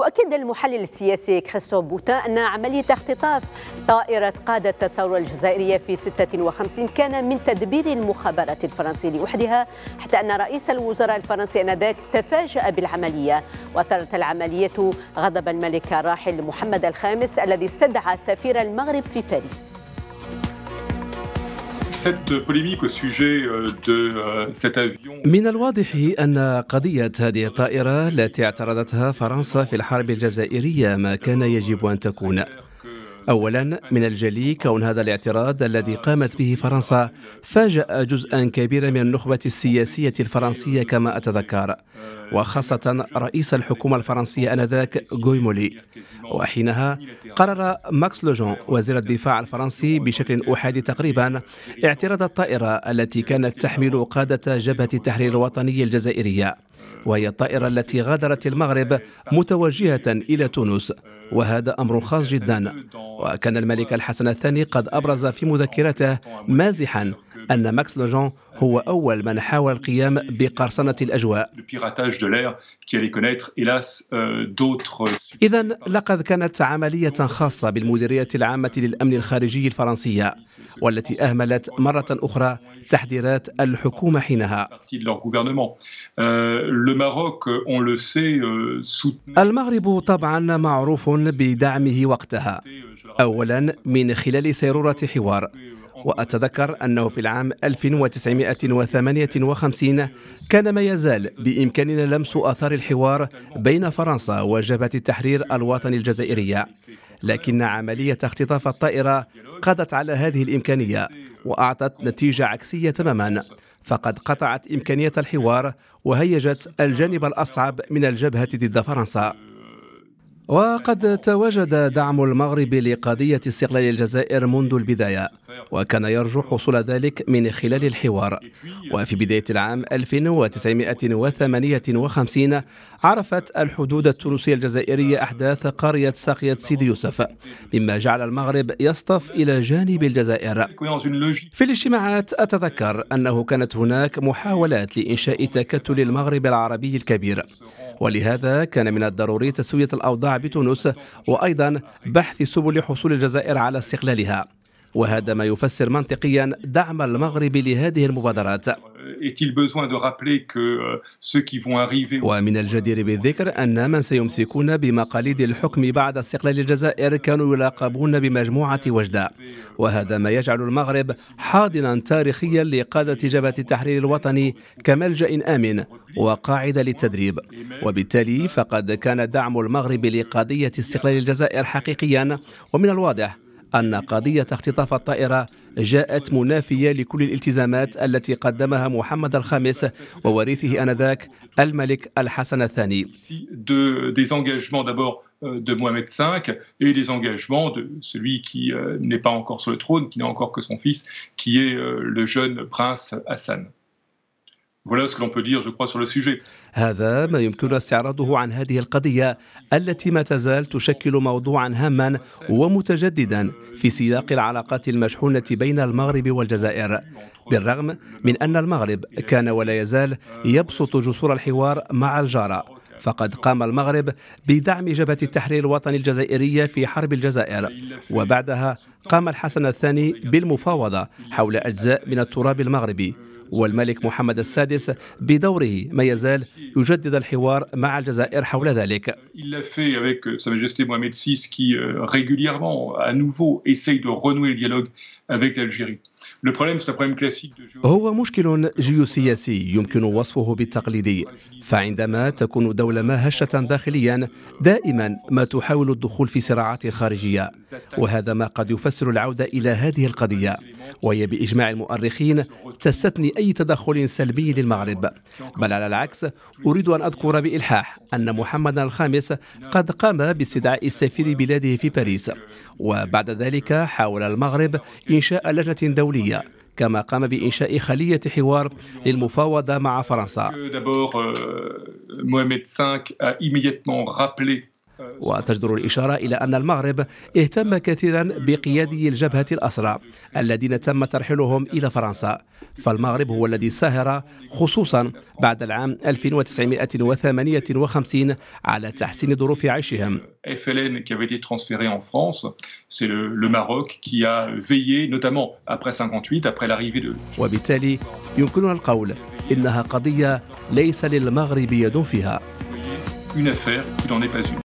يؤكد المحلل السياسي كريستوف بوتا أن عملية اختطاف طائرة قادة الثورة الجزائرية في 56 كان من تدبير المخابرات الفرنسي لوحدها حتى أن رئيس الوزراء الفرنسي أنذاك تفاجأ بالعملية وأثارت العملية غضب الملك الراحل محمد الخامس الذي استدعى سفير المغرب في باريس Euh, euh, من الواضح أن قضية هذه الطائرة التي اعترضتها فرنسا في الحرب الجزائرية ما كان يجب أن تكون أولا من الجلي كون هذا الاعتراض الذي قامت به فرنسا فاجأ جزءا كبيرا من النخبة السياسية الفرنسية كما أتذكر وخاصة رئيس الحكومة الفرنسية آنذاك غويمولي وحينها قرر ماكس لوجون وزير الدفاع الفرنسي بشكل أحادي تقريبا اعتراض الطائرة التي كانت تحمل قادة جبهة التحرير الوطني الجزائرية وهي الطائرة التي غادرت المغرب متوجهة إلى تونس وهذا أمر خاص جدا وكان الملك الحسن الثاني قد أبرز في مذكرته مازحا أن ماكس لوجان هو أول من حاول القيام بقرصنة الأجواء euh, إذا لقد كانت عملية خاصة بالمديرية العامة للأمن الخارجي الفرنسية والتي أهملت مرة أخرى تحذيرات الحكومة حينها euh, euh, المغرب طبعا معروف بدعمه وقتها أولا من خلال سيرورة حوار وأتذكر أنه في العام 1958 كان ما يزال بإمكاننا لمس آثار الحوار بين فرنسا وجبهة التحرير الوطني الجزائرية لكن عملية اختطاف الطائرة قضت على هذه الإمكانية وأعطت نتيجة عكسية تماما فقد قطعت إمكانية الحوار وهيجت الجانب الأصعب من الجبهة ضد فرنسا وقد تواجد دعم المغرب لقضية استقلال الجزائر منذ البداية وكان يرجو حصول ذلك من خلال الحوار وفي بداية العام 1958 عرفت الحدود التونسية الجزائرية أحداث قرية ساقية سيدي يوسف مما جعل المغرب يصطف إلى جانب الجزائر في الاجتماعات أتذكر أنه كانت هناك محاولات لإنشاء تكتل المغرب العربي الكبير ولهذا كان من الضروري تسوية الأوضاع بتونس وأيضا بحث سبل حصول الجزائر على استقلالها وهذا ما يفسر منطقيا دعم المغرب لهذه المبادرات euh, ومن الجدير بالذكر أن من سيمسكون بمقاليد الحكم بعد استقلال الجزائر كانوا يلاقبون بمجموعة وجدة وهذا ما يجعل المغرب حاضنا تاريخيا لقادة جبهة التحرير الوطني كملجأ آمن وقاعدة للتدريب وبالتالي فقد كان دعم المغرب لقضية استقلال الجزائر حقيقيا ومن الواضح أن قضية اختطاف الطائرة جاءت منافية لكل الالتزامات التي قدمها محمد الخامس ووريثه آنذاك الملك الحسن الثاني de Mohamed V et les engagements de celui qui euh, n'est pas encore sur le trône, qui n'est encore que son fils, qui est euh, le jeune prince Hassan. هذا ما يمكن استعراضه عن هذه القضية التي ما تزال تشكل موضوعا هاما ومتجددا في سياق العلاقات المشحونة بين المغرب والجزائر بالرغم من أن المغرب كان ولا يزال يبسط جسور الحوار مع الجارة فقد قام المغرب بدعم جبهة التحرير الوطني الجزائرية في حرب الجزائر وبعدها قام الحسن الثاني بالمفاوضة حول أجزاء من التراب المغربي والملك محمد السادس بدوره ما يزال يجدد الحوار مع الجزائر حول ذلك euh, euh, هو مشكل جيوسياسي يمكن وصفه بالتقليدي فعندما تكون دولة ما هشة داخليا دائما ما تحاول الدخول في صراعات خارجية وهذا ما قد يفسر العودة إلى هذه القضية وهي بإجماع المؤرخين تستثني أي تدخل سلبي للمغرب بل على العكس أريد أن أذكر بإلحاح أن محمد الخامس قد قام باستدعاء سفير بلاده في باريس وبعد ذلك حاول المغرب إنشاء لجنة دولية كما قام بإنشاء خلية حوار للمفاوضة مع فرنسا. وتجدر الإشارة إلى أن المغرب اهتم كثيرا بقيادي الجبهة الأسرى الذين تم ترحيلهم إلى فرنسا فالمغرب هو الذي ساهر خصوصا بعد العام 1958 على تحسين ظروف عيشهم FLN qui avait été transféré en France, c'est le, le Maroc qui a veillé notamment après 58 après l'arrivée de وبالتالي يمكننا القول إنها قضية ليس للمغرب يد فيها. Une affaire qui n'en est pas une.